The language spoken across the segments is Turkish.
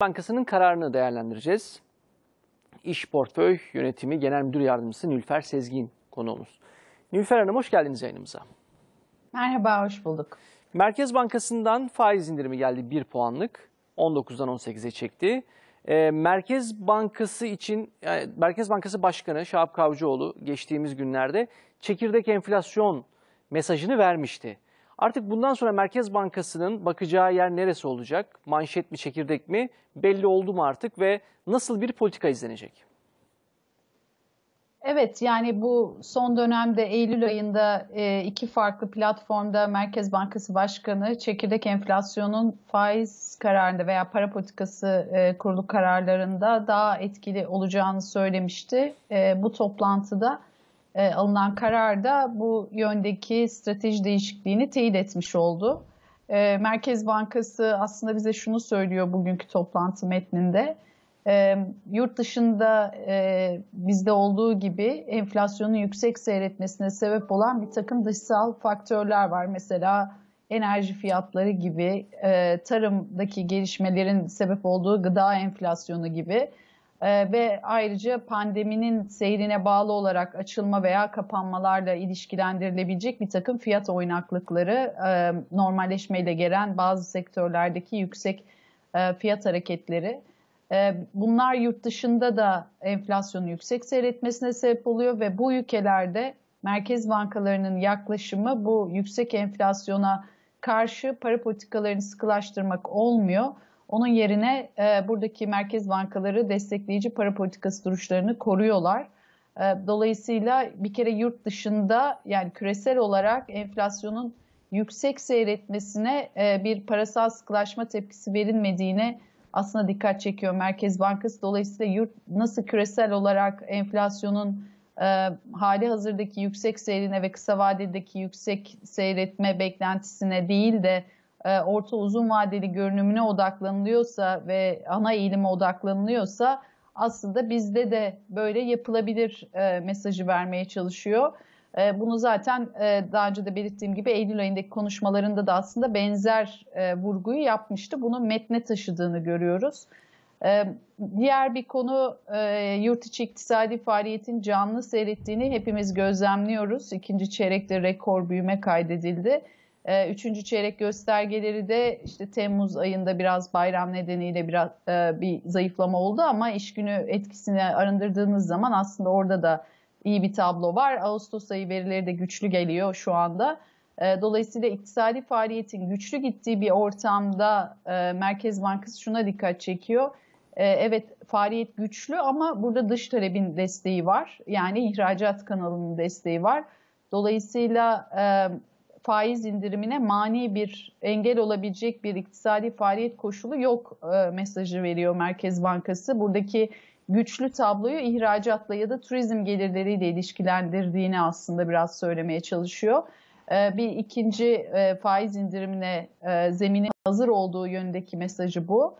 Bankası'nın kararını değerlendireceğiz. İş Portföy Yönetimi Genel Müdür Yardımcısı Nülfer Sezgin konuğumuz. Nülfer Hanım hoş geldiniz yayınımıza. Merhaba, hoş bulduk. Merkez Bankası'ndan faiz indirimi geldi 1 puanlık. 19'dan 18'e çekti. Ee, Merkez Bankası için e, Merkez Bankası Başkanı Şahap Kavcıoğlu geçtiğimiz günlerde çekirdek enflasyon mesajını vermişti. Artık bundan sonra Merkez Bankası'nın bakacağı yer neresi olacak? Manşet mi çekirdek mi? Belli oldu mu artık ve nasıl bir politika izlenecek? Evet yani bu son dönemde Eylül ayında e, iki farklı platformda Merkez Bankası Başkanı çekirdek enflasyonun faiz kararında veya para politikası e, kurulu kararlarında daha etkili olacağını söylemişti. E, bu toplantıda e, alınan karar da bu yöndeki strateji değişikliğini teyit etmiş oldu. E, Merkez Bankası aslında bize şunu söylüyor bugünkü toplantı metninde. E, yurt dışında e, bizde olduğu gibi enflasyonun yüksek seyretmesine sebep olan bir takım dışsal faktörler var. Mesela enerji fiyatları gibi, e, tarımdaki gelişmelerin sebep olduğu gıda enflasyonu gibi ee, ve ayrıca pandeminin seyrine bağlı olarak açılma veya kapanmalarla ilişkilendirilebilecek bir takım fiyat oynaklıkları e, normalleşmeyle gelen bazı sektörlerdeki yüksek e, fiyat hareketleri. E, bunlar yurt dışında da enflasyonu yüksek seyretmesine sebep oluyor ve bu ülkelerde merkez bankalarının yaklaşımı bu yüksek enflasyona karşı para politikalarını sıkılaştırmak olmuyor onun yerine e, buradaki merkez bankaları destekleyici para politikası duruşlarını koruyorlar. E, dolayısıyla bir kere yurt dışında yani küresel olarak enflasyonun yüksek seyretmesine e, bir parasal sıkılaşma tepkisi verilmediğine aslında dikkat çekiyor Merkez Bankası. Dolayısıyla yurt nasıl küresel olarak enflasyonun e, hali hazırdaki yüksek seyrine ve kısa vadedeki yüksek seyretme beklentisine değil de e, orta uzun vadeli görünümüne odaklanılıyorsa ve ana eğilime odaklanılıyorsa aslında bizde de böyle yapılabilir e, mesajı vermeye çalışıyor. E, bunu zaten daha önce de belirttiğim gibi Eylül ayındaki konuşmalarında da aslında benzer vurguyu yapmıştı. Bunu metne taşıdığını görüyoruz. Diğer bir konu yurt içi iktisadi faaliyetin canlı seyrettiğini hepimiz gözlemliyoruz. İkinci çeyrekte rekor büyüme kaydedildi. Ee, üçüncü çeyrek göstergeleri de işte Temmuz ayında biraz bayram nedeniyle biraz e, bir zayıflama oldu ama iş günü etkisini arındırdığınız zaman aslında orada da iyi bir tablo var. Ağustos ayı verileri de güçlü geliyor şu anda. Ee, dolayısıyla iktisadi faaliyetin güçlü gittiği bir ortamda e, Merkez Bankası şuna dikkat çekiyor. Ee, evet faaliyet güçlü ama burada dış talebin desteği var. Yani ihracat kanalının desteği var. Dolayısıyla e, faiz indirimine mani bir engel olabilecek bir iktisadi faaliyet koşulu yok e, mesajı veriyor Merkez Bankası. Buradaki güçlü tabloyu ihracatla ya da turizm gelirleriyle ilişkilendirdiğini aslında biraz söylemeye çalışıyor. E, bir ikinci e, faiz indirimine e, hazır olduğu yönündeki mesajı bu.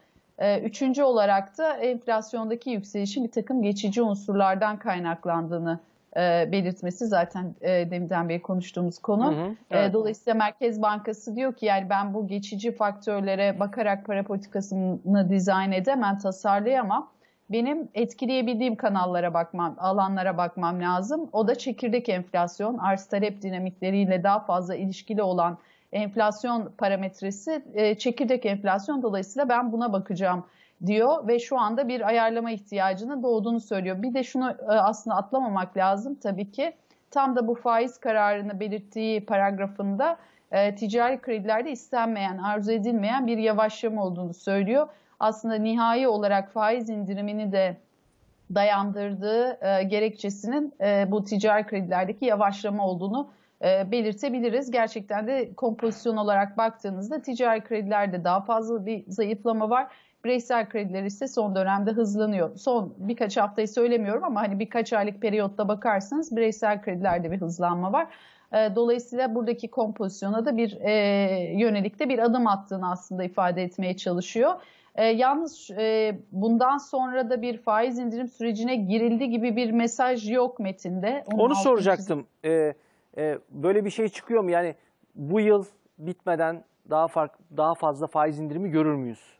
Üçüncü olarak da enflasyondaki yükselişin bir takım geçici unsurlardan kaynaklandığını e, belirtmesi zaten e, deminden beri konuştuğumuz konu. Hı hı, e, evet. e, dolayısıyla Merkez Bankası diyor ki yani ben bu geçici faktörlere bakarak para politikasını dizayn edemem, tasarlayamam. Benim etkileyebildiğim kanallara bakmam, alanlara bakmam lazım. O da çekirdek enflasyon, arz talep dinamikleriyle daha fazla ilişkili olan enflasyon parametresi e, çekirdek enflasyon dolayısıyla ben buna bakacağım diyor ve şu anda bir ayarlama ihtiyacının doğduğunu söylüyor. Bir de şunu e, aslında atlamamak lazım tabii ki tam da bu faiz kararını belirttiği paragrafında e, ticari kredilerde istenmeyen, arzu edilmeyen bir yavaşlama olduğunu söylüyor. Aslında nihai olarak faiz indirimini de dayandırdığı gerekçesinin bu ticari kredilerdeki yavaşlama olduğunu e, belirtebiliriz. Gerçekten de kompozisyon olarak baktığınızda ticari kredilerde daha fazla bir zayıflama var. Bireysel krediler ise son dönemde hızlanıyor. Son birkaç haftayı söylemiyorum ama hani birkaç aylık periyotta bakarsanız bireysel kredilerde bir hızlanma var. E, dolayısıyla buradaki kompozisyona da bir e, yönelikte bir adım attığını aslında ifade etmeye çalışıyor. E, yalnız e, bundan sonra da bir faiz indirim sürecine girildi gibi bir mesaj yok metinde. Onun Onu soracaktım. Çizim... E, e, böyle bir şey çıkıyor mu? Yani bu yıl bitmeden daha fark, daha fazla faiz indirimi görür müyüz?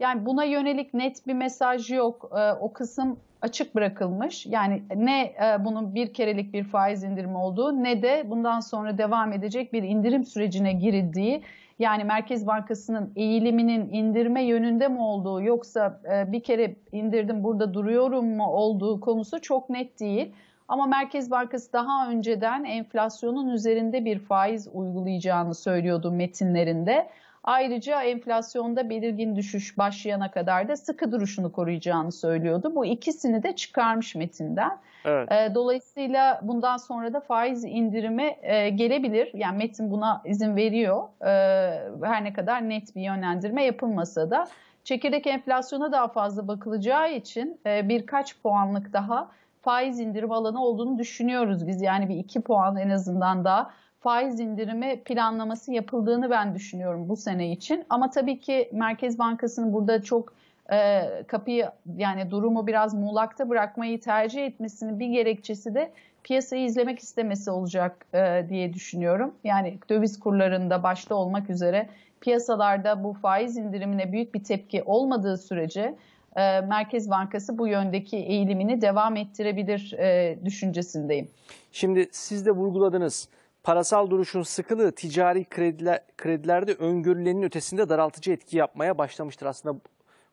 Yani buna yönelik net bir mesaj yok. E, o kısım açık bırakılmış. Yani ne e, bunun bir kerelik bir faiz indirimi olduğu ne de bundan sonra devam edecek bir indirim sürecine girildiği yani Merkez Bankası'nın eğiliminin indirme yönünde mi olduğu yoksa e, bir kere indirdim burada duruyorum mu olduğu konusu çok net değil. Ama Merkez Bankası daha önceden enflasyonun üzerinde bir faiz uygulayacağını söylüyordu metinlerinde. Ayrıca enflasyonda belirgin düşüş başlayana kadar da sıkı duruşunu koruyacağını söylüyordu. Bu ikisini de çıkarmış metinden. Evet. Ee, dolayısıyla bundan sonra da faiz indirimi e, gelebilir. Yani metin buna izin veriyor. Ee, her ne kadar net bir yönlendirme yapılmasa da. Çekirdek enflasyona daha fazla bakılacağı için e, birkaç puanlık daha faiz indirim alanı olduğunu düşünüyoruz biz. Yani bir iki puan en azından daha faiz indirimi planlaması yapıldığını ben düşünüyorum bu sene için. Ama tabii ki Merkez Bankası'nın burada çok e, kapıyı yani durumu biraz muğlakta bırakmayı tercih etmesinin bir gerekçesi de piyasayı izlemek istemesi olacak e, diye düşünüyorum. Yani döviz kurlarında başta olmak üzere piyasalarda bu faiz indirimine büyük bir tepki olmadığı sürece e, Merkez Bankası bu yöndeki eğilimini devam ettirebilir e, düşüncesindeyim. Şimdi siz de vurguladınız. Parasal duruşun sıkılığı ticari krediler, kredilerde öngörülenin ötesinde daraltıcı etki yapmaya başlamıştır. Aslında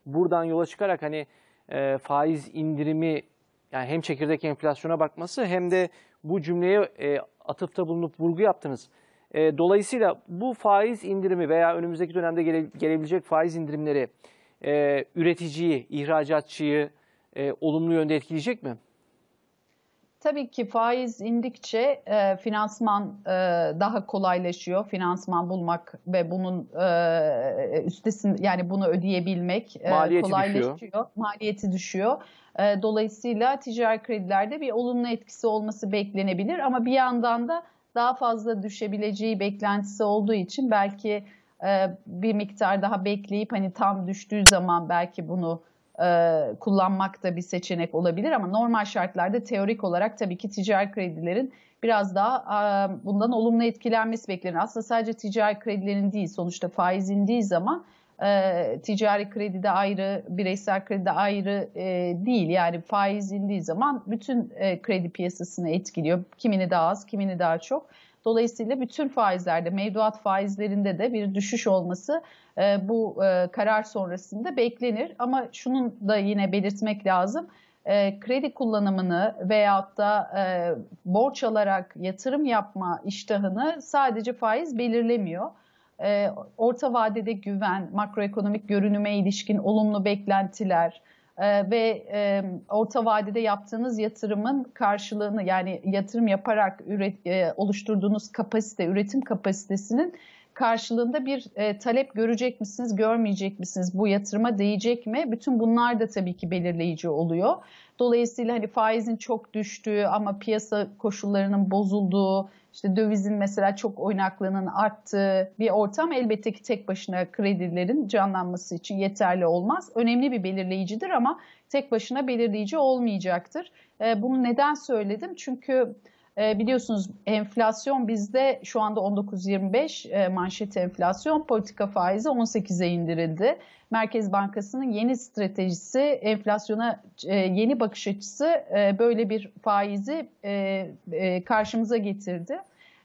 buradan yola çıkarak hani e, faiz indirimi yani hem çekirdek enflasyona bakması hem de bu cümleye e, atıfta bulunup vurgu yaptınız. E, dolayısıyla bu faiz indirimi veya önümüzdeki dönemde gele, gelebilecek faiz indirimleri e, üreticiyi, ihracatçıyı e, olumlu yönde etkileyecek mi? Tabii ki faiz indikçe e, finansman e, daha kolaylaşıyor. Finansman bulmak ve bunun e, üstesin yani bunu ödeyebilmek e, Maliyeti kolaylaşıyor. Düşüyor. Maliyeti düşüyor. E, dolayısıyla ticari kredilerde bir olumlu etkisi olması beklenebilir ama bir yandan da daha fazla düşebileceği beklentisi olduğu için belki e, bir miktar daha bekleyip hani tam düştüğü zaman belki bunu e, kullanmak da bir seçenek olabilir ama normal şartlarda teorik olarak tabii ki ticari kredilerin biraz daha bundan olumlu etkilenmesi beklenir. Aslında sadece ticari kredilerin değil sonuçta faiz indiği zaman e, ticari kredide ayrı, bireysel kredide ayrı değil. Yani faiz indiği zaman bütün kredi piyasasını etkiliyor. Kimini daha az, kimini daha çok. Dolayısıyla bütün faizlerde, mevduat faizlerinde de bir düşüş olması e, bu e, karar sonrasında beklenir. Ama şunun da yine belirtmek lazım e, kredi kullanımını veyahut da e, borç alarak yatırım yapma iştahını sadece faiz belirlemiyor. E, orta vadede güven, makroekonomik görünüme ilişkin olumlu beklentiler, ee, ve e, orta vadede yaptığınız yatırımın karşılığını yani yatırım yaparak üret, e, oluşturduğunuz kapasite, üretim kapasitesinin karşılığında bir e, talep görecek misiniz, görmeyecek misiniz? Bu yatırıma değecek mi? Bütün bunlar da tabii ki belirleyici oluyor. Dolayısıyla hani faizin çok düştüğü ama piyasa koşullarının bozulduğu, işte dövizin mesela çok oynaklığının arttığı bir ortam elbette ki tek başına kredilerin canlanması için yeterli olmaz. Önemli bir belirleyicidir ama tek başına belirleyici olmayacaktır. Bunu neden söyledim? Çünkü e, biliyorsunuz enflasyon bizde şu anda 19.25 e, manşet enflasyon politika faizi 18'e indirildi. Merkez Bankası'nın yeni stratejisi enflasyona e, yeni bakış açısı e, böyle bir faizi e, e, karşımıza getirdi.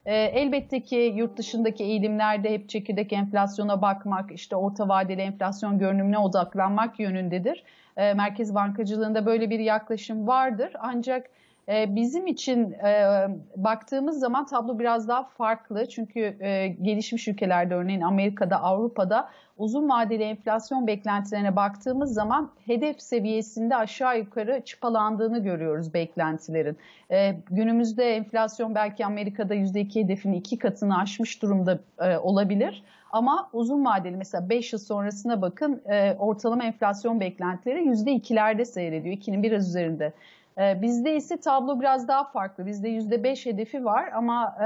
E, elbette ki yurt dışındaki eğilimlerde hep çekirdek enflasyona bakmak, işte orta vadeli enflasyon görünümüne odaklanmak yönündedir. E, Merkez bankacılığında böyle bir yaklaşım vardır. Ancak ee, bizim için e, baktığımız zaman tablo biraz daha farklı. Çünkü e, gelişmiş ülkelerde örneğin Amerika'da, Avrupa'da uzun vadeli enflasyon beklentilerine baktığımız zaman hedef seviyesinde aşağı yukarı çıpalandığını görüyoruz beklentilerin. E, günümüzde enflasyon belki Amerika'da %2 hedefini iki katını aşmış durumda olabilir. Ama uzun vadeli mesela 5 yıl sonrasına bakın ortalama enflasyon beklentileri %2'lerde seyrediyor. 2'nin biraz üzerinde. Ee, bizde ise tablo biraz daha farklı. Bizde %5 hedefi var ama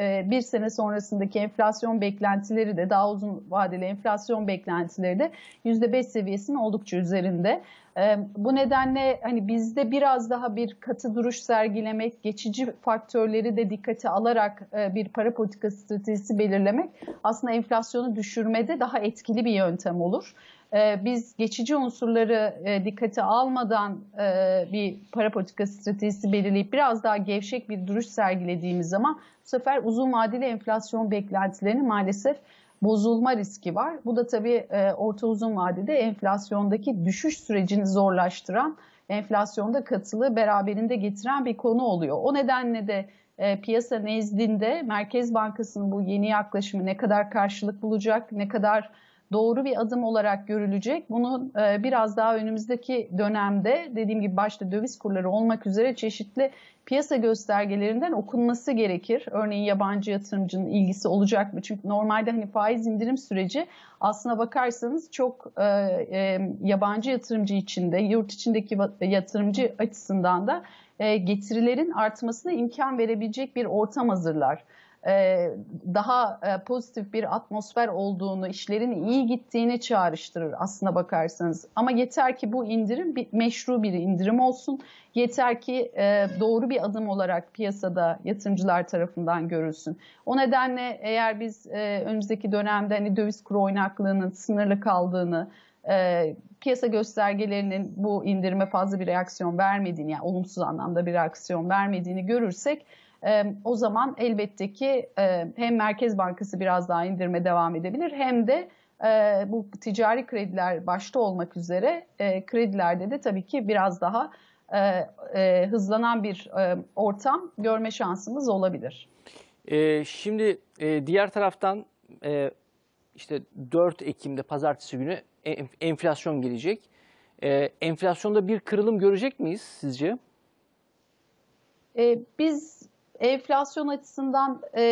e, bir sene sonrasındaki enflasyon beklentileri de daha uzun vadeli enflasyon beklentileri de %5 seviyesinin oldukça üzerinde. Bu nedenle hani bizde biraz daha bir katı duruş sergilemek, geçici faktörleri de dikkate alarak e, bir para politikası stratejisi belirlemek aslında enflasyonu düşürmede daha etkili bir yöntem olur. Ee, biz geçici unsurları e, dikkate almadan e, bir para politikası stratejisi belirleyip biraz daha gevşek bir duruş sergilediğimiz zaman bu sefer uzun vadeli enflasyon beklentilerini maalesef bozulma riski var. Bu da tabii e, orta uzun vadede enflasyondaki düşüş sürecini zorlaştıran, enflasyonda katılı beraberinde getiren bir konu oluyor. O nedenle de piyasa nezdinde Merkez Bankası'nın bu yeni yaklaşımı ne kadar karşılık bulacak, ne kadar doğru bir adım olarak görülecek. Bunu e, biraz daha önümüzdeki dönemde dediğim gibi başta döviz kurları olmak üzere çeşitli piyasa göstergelerinden okunması gerekir. Örneğin yabancı yatırımcının ilgisi olacak mı? Çünkü normalde hani faiz indirim süreci aslına bakarsanız çok e, e, yabancı yatırımcı içinde, yurt içindeki yatırımcı açısından da getirilerin artmasına imkan verebilecek bir ortam hazırlar. E, daha e, pozitif bir atmosfer olduğunu, işlerin iyi gittiğini çağrıştırır aslına bakarsanız. Ama yeter ki bu indirim bir, meşru bir indirim olsun. Yeter ki e, doğru bir adım olarak piyasada yatırımcılar tarafından görülsün. O nedenle eğer biz önümüzdeki dönemde hani döviz kuru oynaklığının sınırlı kaldığını, piyasa göstergelerinin bu indirime fazla bir reaksiyon vermediğini yani olumsuz anlamda bir reaksiyon vermediğini görürsek e, o zaman elbette ki e, hem Merkez Bankası biraz daha indirme devam edebilir hem de e, bu ticari krediler başta olmak üzere e, kredilerde de tabii ki biraz daha e, e, hızlanan bir e, ortam görme şansımız olabilir. E, şimdi e, diğer taraftan e, işte 4 Ekim'de pazartesi günü e, enflasyon gelecek. E, enflasyonda bir kırılım görecek miyiz sizce? E, biz enflasyon açısından e,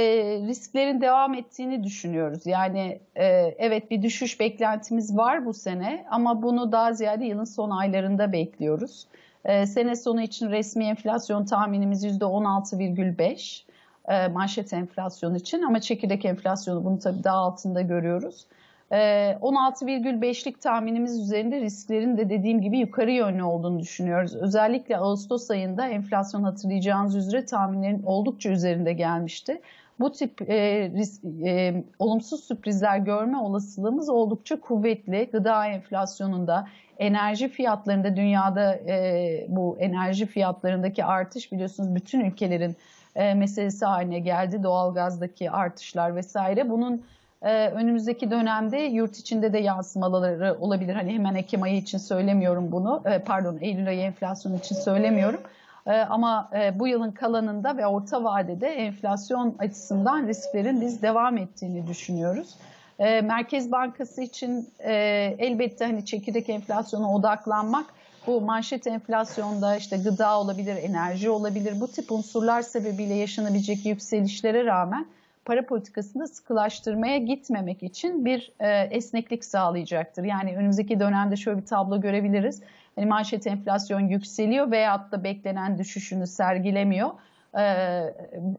risklerin devam ettiğini düşünüyoruz. Yani e, evet bir düşüş beklentimiz var bu sene ama bunu daha ziyade yılın son aylarında bekliyoruz. E, sene sonu için resmi enflasyon tahminimiz %16,5 e, manşet enflasyonu için ama çekirdek enflasyonu bunu tabii daha altında görüyoruz. 16,5'lik ee, tahminimiz üzerinde risklerin de dediğim gibi yukarı yönlü olduğunu düşünüyoruz. Özellikle Ağustos ayında enflasyon hatırlayacağınız üzere tahminlerin oldukça üzerinde gelmişti. Bu tip e, risk, e, olumsuz sürprizler görme olasılığımız oldukça kuvvetli. Gıda enflasyonunda, enerji fiyatlarında dünyada e, bu enerji fiyatlarındaki artış biliyorsunuz bütün ülkelerin e, meselesi haline geldi. Doğalgazdaki artışlar vesaire. Bunun e, önümüzdeki dönemde yurt içinde de yansımaları olabilir. Hani hemen Ekim ayı için söylemiyorum bunu. E, pardon Eylül ayı enflasyon için söylemiyorum. E, ama e, bu yılın kalanında ve orta vadede enflasyon açısından risklerin biz devam ettiğini düşünüyoruz. E, Merkez Bankası için e, elbette hani çekirdek enflasyona odaklanmak bu manşet enflasyonda işte gıda olabilir, enerji olabilir bu tip unsurlar sebebiyle yaşanabilecek yükselişlere rağmen para politikasını sıkılaştırmaya gitmemek için bir e, esneklik sağlayacaktır. Yani önümüzdeki dönemde şöyle bir tablo görebiliriz. Hani manşet enflasyon yükseliyor veyahut da beklenen düşüşünü sergilemiyor. Ee,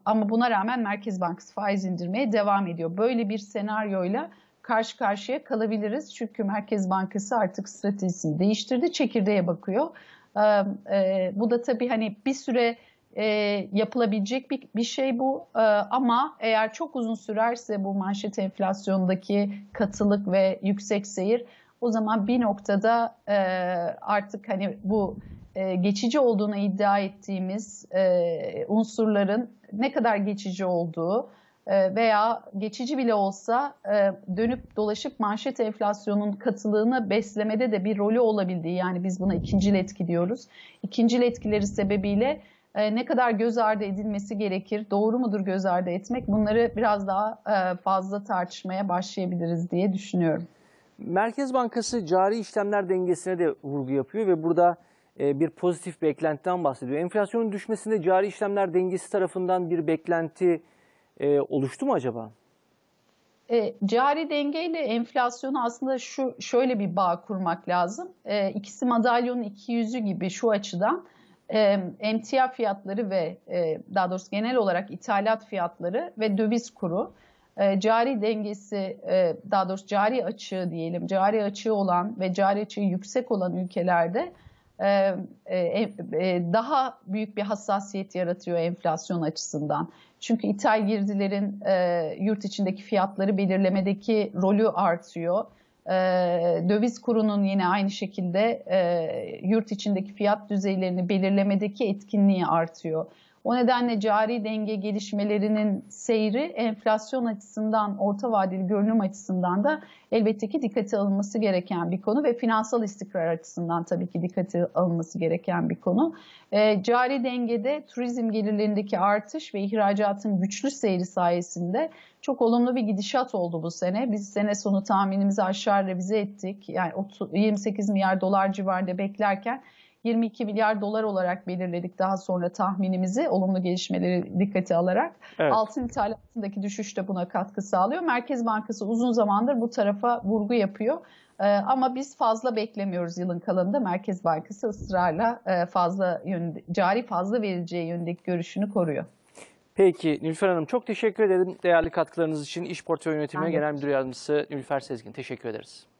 ama buna rağmen Merkez Bankası faiz indirmeye devam ediyor. Böyle bir senaryoyla karşı karşıya kalabiliriz. Çünkü Merkez Bankası artık stratejisini değiştirdi, çekirdeğe bakıyor. Ee, e, bu da tabii hani bir süre e, yapılabilecek bir, bir şey bu. E, ama eğer çok uzun sürerse bu manşet enflasyondaki katılık ve yüksek seyir o zaman bir noktada e, artık hani bu e, geçici olduğuna iddia ettiğimiz e, unsurların ne kadar geçici olduğu e, veya geçici bile olsa e, dönüp dolaşıp manşet enflasyonun katılığını beslemede de bir rolü olabildiği yani biz buna ikincil etki diyoruz. İkincil etkileri sebebiyle ee, ne kadar göz ardı edilmesi gerekir, doğru mudur göz ardı etmek bunları biraz daha e, fazla tartışmaya başlayabiliriz diye düşünüyorum. Merkez Bankası cari işlemler dengesine de vurgu yapıyor ve burada e, bir pozitif beklentiden bahsediyor. Enflasyonun düşmesinde cari işlemler dengesi tarafından bir beklenti e, oluştu mu acaba? E, cari dengeyle enflasyonu aslında şu şöyle bir bağ kurmak lazım. E, ikisi madalyonun iki yüzü gibi şu açıdan emtia fiyatları ve e, daha doğrusu genel olarak ithalat fiyatları ve döviz kuru e, cari dengesi e, daha doğrusu cari açığı diyelim cari açığı olan ve cari açığı yüksek olan ülkelerde daha büyük bir hassasiyet yaratıyor enflasyon açısından. Çünkü ithal girdilerin yurt içindeki fiyatları belirlemedeki rolü artıyor e, döviz kurunun yine aynı şekilde e, yurt içindeki fiyat düzeylerini belirlemedeki etkinliği artıyor. O nedenle cari denge gelişmelerinin seyri enflasyon açısından, orta vadeli görünüm açısından da elbette ki dikkate alınması gereken bir konu ve finansal istikrar açısından tabii ki dikkate alınması gereken bir konu. E, cari dengede turizm gelirlerindeki artış ve ihracatın güçlü seyri sayesinde çok olumlu bir gidişat oldu bu sene. Biz sene sonu tahminimizi aşağı revize ettik. Yani 28 milyar dolar civarında beklerken 22 milyar dolar olarak belirledik daha sonra tahminimizi olumlu gelişmeleri dikkate alarak. Evet. Altın ithalatındaki düşüş de buna katkı sağlıyor. Merkez Bankası uzun zamandır bu tarafa vurgu yapıyor. Ee, ama biz fazla beklemiyoruz yılın kalanında. Merkez Bankası ısrarla e, fazla yönde, cari fazla verileceği yönündeki görüşünü koruyor. Peki Nülfer Hanım çok teşekkür ederim değerli katkılarınız için. İş Portföy Yönetimi Genel Müdür Yardımcısı Nülfer Sezgin teşekkür ederiz.